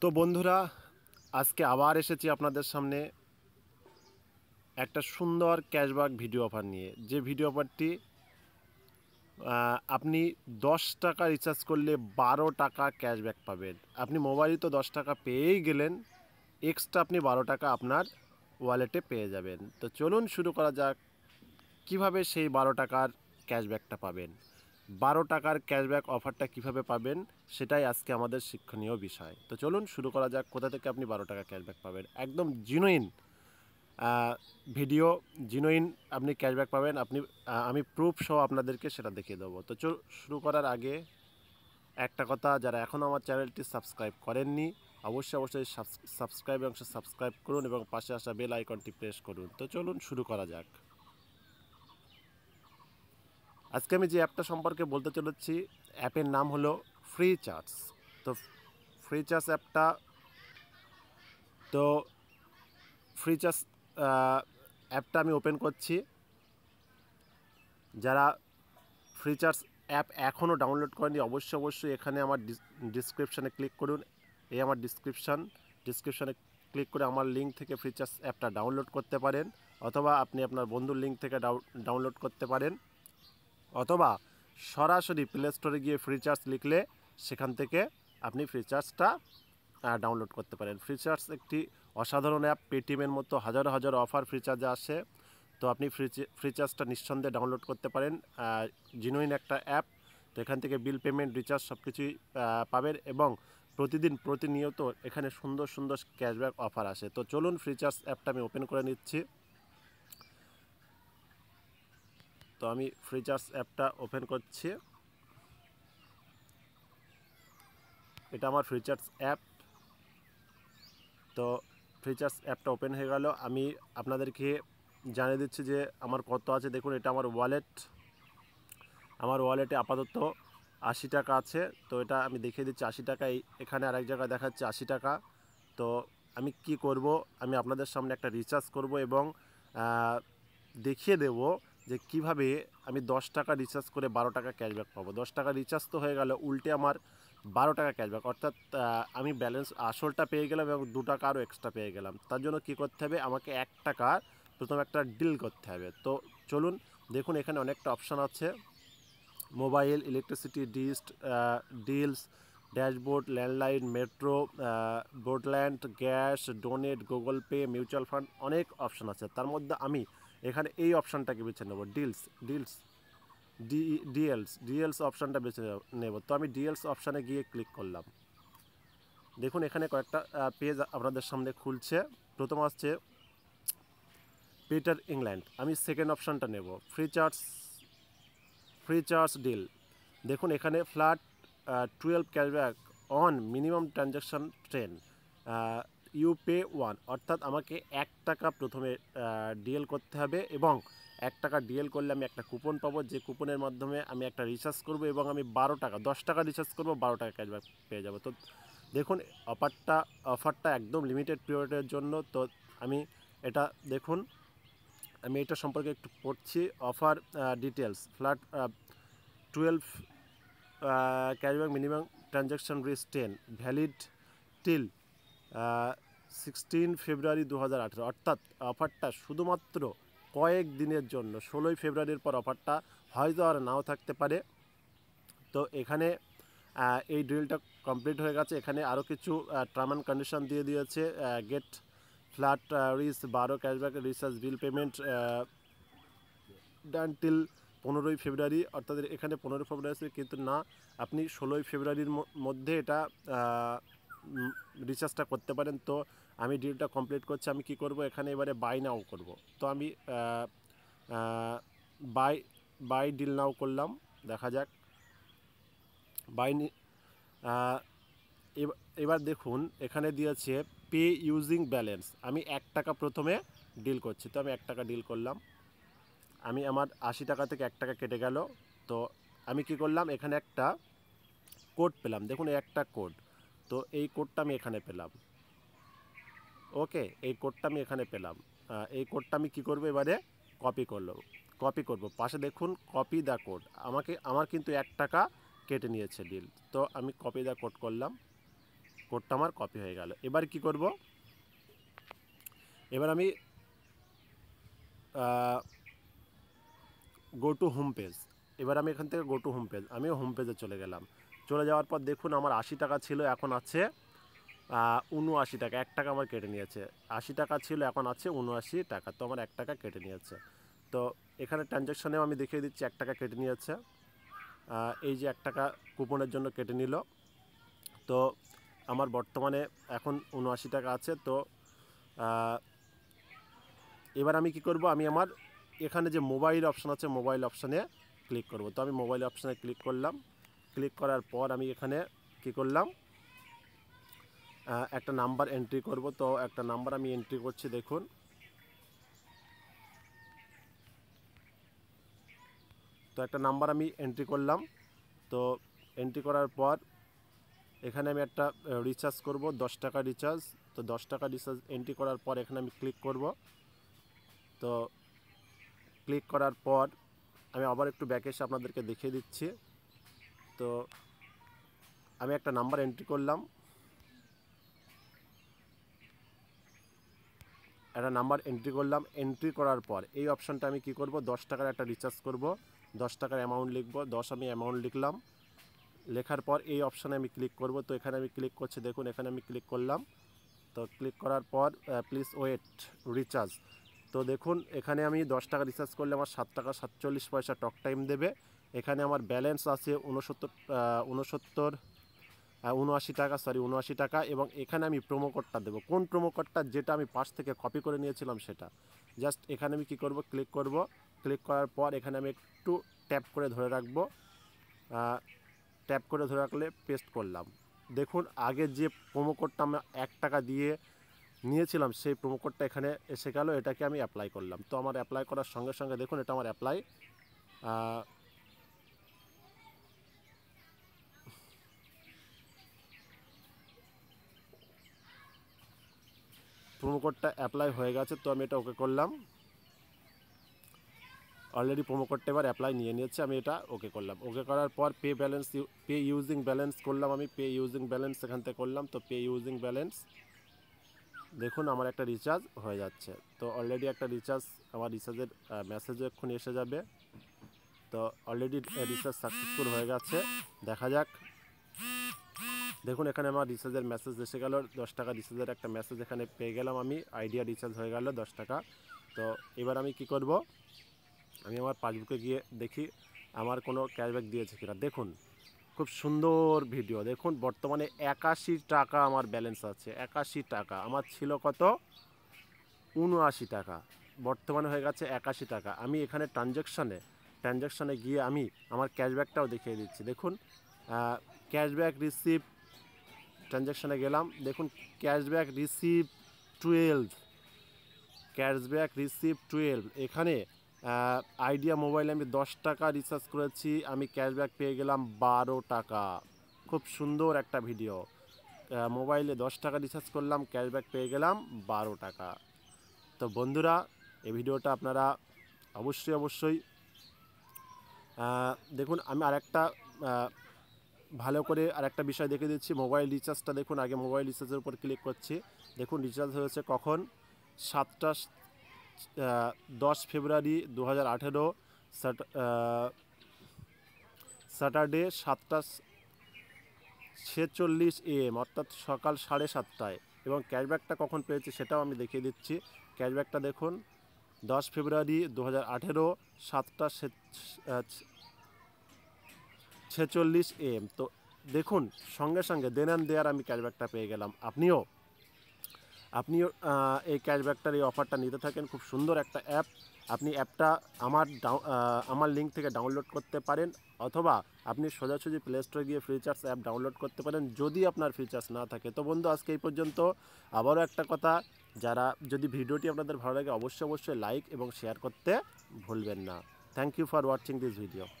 তো বন্ধুরা আজকে আবার এসেছি আপনাদের সামনে একটা সুন্দর ক্যাশব্যাক ভিডিও অফার নিয়ে যে ভিডিও অফারটি আপনি দশ টাকা রিচার্জ করলে বারো টাকা ক্যাশব্যাক পাবেন আপনি মোবাইলে তো দশ টাকা পেয়েই গেলেন এক্সট্রা আপনি বারো টাকা আপনার ওয়ালেটে পেয়ে যাবেন তো চলুন শুরু করা যাক কিভাবে সেই বারো টাকার ক্যাশব্যাকটা পাবেন বারো টাকার ক্যাশব্যাক অফারটা কিভাবে পাবেন সেটাই আজকে আমাদের শিক্ষণীয় বিষয় তো চলুন শুরু করা যাক কোথা থেকে আপনি বারো টাকা ক্যাশব্যাক পাবেন একদম জিনুইন ভিডিও জিনুইন আপনি ক্যাশব্যাক পাবেন আপনি আমি প্রুফ সহ আপনাদেরকে সেটা দেখিয়ে দেবো তো চল শুরু করার আগে একটা কথা যারা এখনও আমার চ্যানেলটি সাবস্ক্রাইব করেননি অবশ্যই অবশ্যই সাবস্ক্রাইব অংশে সাবস্ক্রাইব করুন এবং পাশে আসা বেল আইকনটি প্রেস করুন তো চলুন শুরু করা যাক আজকে আমি যে অ্যাপটা সম্পর্কে বলতে চলেছি অ্যাপের নাম হলো ফ্রি চার্জ তো ফ্রি চার্জ অ্যাপটা তো ফ্রি চার্জ অ্যাপটা আমি ওপেন করছি যারা ফ্রি চার্জ অ্যাপ এখনও ডাউনলোড করেনি অবশ্যই অবশ্যই এখানে আমার ডিসক্রিপশানে ক্লিক করুন এই আমার ডিসক্রিপশান ডিসক্রিপশানে ক্লিক করে আমার লিঙ্ক থেকে ফ্রিচার্জ অ্যাপটা ডাউনলোড করতে পারেন অথবা আপনি আপনার বন্ধুর লিঙ্ক থেকে ডাউনলোড করতে পারেন অথবা সরাসরি প্লে স্টোরে গিয়ে ফ্রিচার্জ লিখলে সেখান থেকে আপনি ফ্রিচার্জটা ডাউনলোড করতে পারেন ফ্রিচার্জ একটি অসাধারণ অ্যাপ পেটিএমের মতো হাজার হাজার অফার ফ্রিচার্জে আসে তো আপনি ফ্রিচার্জটা নিঃসন্দেহে ডাউনলোড করতে পারেন জিনুইন একটা অ্যাপ তো এখান থেকে বিল পেমেন্ট রিচার্জ সব কিছুই পাবেন এবং প্রতিদিন প্রতিনিয়ত এখানে সুন্দর সুন্দর ক্যাশব্যাক অফার আসে তো চলুন ফ্রিচার্জ অ্যাপটা আমি ওপেন করে নিচ্ছি তো আমি ফ্রিচার্জ অ্যাপটা ওপেন করছি এটা আমার ফ্রিচার্জ অ্যাপ তো ফ্রিচার্জ অ্যাপটা ওপেন হয়ে গেল আমি আপনাদেরকে জানিয়ে দিচ্ছি যে আমার কত আছে দেখুন এটা আমার ওয়ালেট আমার ওয়ালেটে আপাতত আশি টাকা আছে তো এটা আমি দেখিয়ে দিচ্ছি আশি টাকা এখানে আরেক জায়গায় দেখাচ্ছে আশি টাকা তো আমি কি করব আমি আপনাদের সামনে একটা রিচার্জ করব এবং দেখিয়ে দেবো যে কিভাবে আমি দশ টাকা রিচার্জ করে বারো টাকা ক্যাশব্যাক পাবো দশ টাকা রিচার্জ তো হয়ে গেল উল্টে আমার বারো টাকা ক্যাশব্যাক অর্থাৎ আমি ব্যালেন্স আসলটা পেয়ে গেলাম এবং দু টাকা আরও এক্সট্রা পেয়ে গেলাম তার জন্য কি করতে হবে আমাকে এক টাকা প্রথম একটা ডিল করতে হবে তো চলুন দেখুন এখানে অনেকটা অপশান আছে মোবাইল ইলেকট্রিসিটি ডিস্ট deals dashboard landline metro broadband gas donate Google Pay mutual fund অনেক অপশান আছে তার মধ্যে আমি এখানে এই অপশানটাকে বেছে নেব deals deals D deals deals অপশানটা বেছে নেব তো আমি ডিএলস অপশানে গিয়ে ক্লিক করলাম দেখুন এখানে কয়েকটা পেজ আপনাদের সামনে খুলছে প্রথম আসছে পিটার ইংল্যান্ড আমি সেকেন্ড অপশানটা নেব Freecharge Freecharge deal দেখুন এখানে flat twelve cashback on minimum transaction ট্রেন ইউ পে ওয়ান অর্থাৎ আমাকে এক টাকা প্রথমে ডিএল করতে হবে এবং এক টাকা ডিএল করলে আমি একটা কুপন পাবো যে কুপনের মাধ্যমে আমি একটা রিচার্জ করব এবং আমি বারো টাকা দশ টাকা রিচার্জ করব বারো টাকা ক্যাশব্যাক পেয়ে যাবো তো দেখুন অফারটা অফারটা একদম লিমিটেড পিরিয়ডের জন্য তো আমি এটা দেখুন আমি এটা সম্পর্কে একটু পড়ছি offer details flat twelve cashback minimum transaction রিস ten valid till sixteen February দু অর্থাৎ অফারটা শুধুমাত্র কয়েক দিনের জন্য ষোলোই ফেব্রুয়ারির পর অফারটা হয়তো আর নাও থাকতে পারে তো এখানে এই ড্রিলটা কমপ্লিট হয়ে গেছে এখানে আরও কিছু টার্ম অ্যান্ড কন্ডিশন দিয়ে দিয়েছে গেট ফ্ল্যাট রিস বারো cashback recharge bill payment done till পনেরোই ফেব্রুয়ারি অর্থাৎ এখানে পনেরোই ফেব্রুয়ারি কিন্তু না আপনি ষোলোই ফেব্রুয়ারির মধ্যে এটা রিচার্জটা করতে পারেন তো আমি ডিলটা কমপ্লিট করছি আমি কি করব এখানে এবারে বাই নাও করব তো আমি বাই বাই ডিল নাও করলাম দেখা যাক বাই এবার দেখুন এখানে দিয়েছে পে ইউজিং ব্যালেন্স আমি এক টাকা প্রথমে ডিল করছি তো আমি এক টাকা ডিল করলাম আমি আমার আশি টাকা থেকে এক টাকা কেটে গেল তো আমি কি করলাম এখানে একটা কোড পেলাম দেখুন একটা কোড তো এই কোডটা আমি এখানে পেলাম ওকে এই কোডটা আমি এখানে পেলাম এই কোডটা আমি কি করব এবারে কপি করলো কপি করব পাশে দেখুন কপি দ্য কোড আমাকে আমার কিন্তু এক টাকা কেটে নিয়েছে ডিল তো আমি কপি দ্য কোড করলাম কোডটা আমার কপি হয়ে গেল এবার কি করব এবার আমি গো টু হোম পেজ এবার আমি এখান থেকে গো টু হোম পেজ আমিও হোম পেজে চলে গেলাম চলে যাওয়ার পর দেখুন আমার আশি টাকা ছিল এখন আছে উনআশি টাকা এক টাকা আমার কেটে নিয়েছে আশি টাকা ছিল এখন আছে উনআশি টাকা তো আমার এক টাকা কেটে নিয়েছে তো এখানে ট্রানজ্যাকশানেও আমি দেখিয়ে দিচ্ছি এক টাকা কেটে নিয়েছে এই যে এক টাকা কুপনের জন্য কেটে নিল তো আমার বর্তমানে এখন উনআশি টাকা আছে তো এবার আমি কি করব আমি আমার এখানে যে মোবাইল অপশান আছে মোবাইল অপশানে ক্লিক করব তো আমি মোবাইল অপশানে ক্লিক করলাম ক্লিক করার পর আমি এখানে কি করলাম একটা নাম্বার এন্ট্রি করব তো একটা নাম্বার আমি এন্ট্রি করছি দেখুন তো একটা নাম্বার আমি এন্ট্রি করলাম তো এন্ট্রি করার পর এখানে আমি একটা রিচার্জ করব দশ টাকা রিচার্জ তো দশ টাকা রিচার্জ এন্ট্রি করার পর এখানে আমি ক্লিক করব তো ক্লিক করার পর আমি আবার একটু ব্যাক এসে আপনাদেরকে দেখিয়ে দিচ্ছি তো আমি একটা নাম্বার এন্ট্রি করলাম একটা নাম্বার এন্ট্রি করলাম এন্ট্রি করার পর এই অপশানটা আমি কি করব দশ টাকার একটা রিচার্জ করব দশ টাকার অ্যামাউন্ট লিখব দশ আমি অ্যামাউন্ট লিখলাম লেখার পর এই অপশানে আমি ক্লিক করব তো এখানে আমি ক্লিক করছি দেখুন এখানে আমি ক্লিক করলাম তো ক্লিক করার পর প্লিজ ওয়েট রিচার্জ তো দেখুন এখানে আমি দশ টাকা রিচার্জ করলে আমার সাত টাকা সাতচল্লিশ পয়সা টক টাইম দেবে এখানে আমার ব্যালেন্স আছে উনসত্তর উনসত্তর উনআশি টাকা সরি উনআশি টাকা এবং এখানে আমি প্রোমো কোডটা দেবো কোন প্রোমো কোডটা যেটা আমি পাশ থেকে কপি করে নিয়েছিলাম সেটা জাস্ট এখানে আমি কি করব ক্লিক করব ক্লিক করার পর এখানে আমি একটু ট্যাপ করে ধরে রাখব ট্যাপ করে ধরে রাখলে পেস্ট করলাম দেখুন আগে যে প্রোমো কোডটা আমি এক টাকা দিয়ে নিয়েছিলাম সেই প্রোমো কোডটা এখানে এসে গেল এটাকে আমি অ্যাপ্লাই করলাম তো আমার অ্যাপ্লাই করার সঙ্গে সঙ্গে দেখুন এটা আমার অ্যাপ্লাই প্রোমো কোডটা অ্যাপ্লাই হয়ে গেছে তো আমি এটা ওকে করলাম অলরেডি প্রোমো কোডটা এবার অ্যাপ্লাই নিয়ে নিয়েছে আমি এটা ওকে করলাম ওকে করার পর pay balance pay using balance করলাম আমি পে ইউজিং ব্যালেন্স এখান থেকে করলাম তো পে ইউজিং ব্যালেন্স দেখুন আমার একটা রিচার্জ হয়ে যাচ্ছে তো অলরেডি একটা রিচার্জ আমার রিচার্জের মেসেজও এক্ষুনি এসে যাবে তো অলরেডি রিচার্জ সাকসেসফুল হয়ে গেছে দেখা যাক দেখুন এখানে আমার রিচার্জের মেসেজ এসে গেল দশ টাকা রিচার্জের একটা মেসেজ এখানে পেয়ে গেলাম আমি আইডিয়া রিচার্জ হয়ে গেল দশ টাকা তো এবার আমি কি করব আমি আমার পাসবুকে গিয়ে দেখি আমার কোনো ক্যাশব্যাক দিয়েছে কিনা দেখুন খুব সুন্দর ভিডিও দেখুন বর্তমানে একাশি টাকা আমার ব্যালেন্স আছে একাশি টাকা আমার ছিল কত উনআশি টাকা বর্তমানে হয়ে গেছে একাশি টাকা আমি এখানে ট্রানজ্যাকশানে ট্রানজ্যাকশানে গিয়ে আমি আমার ক্যাশব্যাকটাও দেখিয়ে দিচ্ছি দেখুন ক্যাশব্যাক রিসিপ্ট ট্রানজ্যাকশানে গেলাম দেখুন cashback receive twelve cashback receive twelve এখানে আইডিয়া মোবাইলে আমি দশ টাকা রিচার্জ করেছি আমি ক্যাশব্যাক পেয়ে গেলাম বারো টাকা খুব সুন্দর একটা ভিডিও মোবাইলে দশ টাকা রিচার্জ করলাম ক্যাশব্যাক পেয়ে গেলাম বারো টাকা তো বন্ধুরা এই ভিডিওটা আপনারা অবশ্যই অবশ্যই দেখুন আমি আরেকটা ভালো করে আর একটা বিষয় দেখে দিচ্ছি মোবাইল রিচার্জটা দেখুন আগে মোবাইল রিচার্জের উপর ক্লিক করছি দেখুন রিচার্জ হয়েছে কখন সাতটা দশ ফেব্রুয়ারি দু হাজার আঠেরো স্যাটারডে সাতটা ছেচল্লিশ এম অর্থাৎ সকাল সাড়ে সাতটায় এবং ক্যাশব্যাকটা কখন পেয়েছি সেটাও আমি দেখিয়ে দিচ্ছি ক্যাশব্যাকটা দেখুন দশ ফেব্রুয়ারি দু হাজার আঠেরো সাতটা ছেচল্লিশ এম তো দেখুন সঙ্গে সঙ্গে দেন অ্যান্ড দেয়ার আমি ক্যাশব্যাকটা পেয়ে গেলাম আপনিও আপনিও এই ক্যাশব্যাকটার এই অফারটা নিতে থাকেন খুব সুন্দর একটা অ্যাপ আপনি অ্যাপটা আমার আমার লিঙ্ক থেকে ডাউনলোড করতে পারেন অথবা আপনি সোজাসুজি প্লে স্টোরে গিয়ে ফ্রিচার্স অ্যাপ ডাউনলোড করতে পারেন যদি আপনার ফিচার্স না থাকে তো বন্ধু আজকে এই পর্যন্ত আবারও একটা কথা যারা যদি ভিডিওটি আপনাদের ভালো লাগে অবশ্যই অবশ্যই লাইক এবং শেয়ার করতে ভুলবেন না thank you for watching this video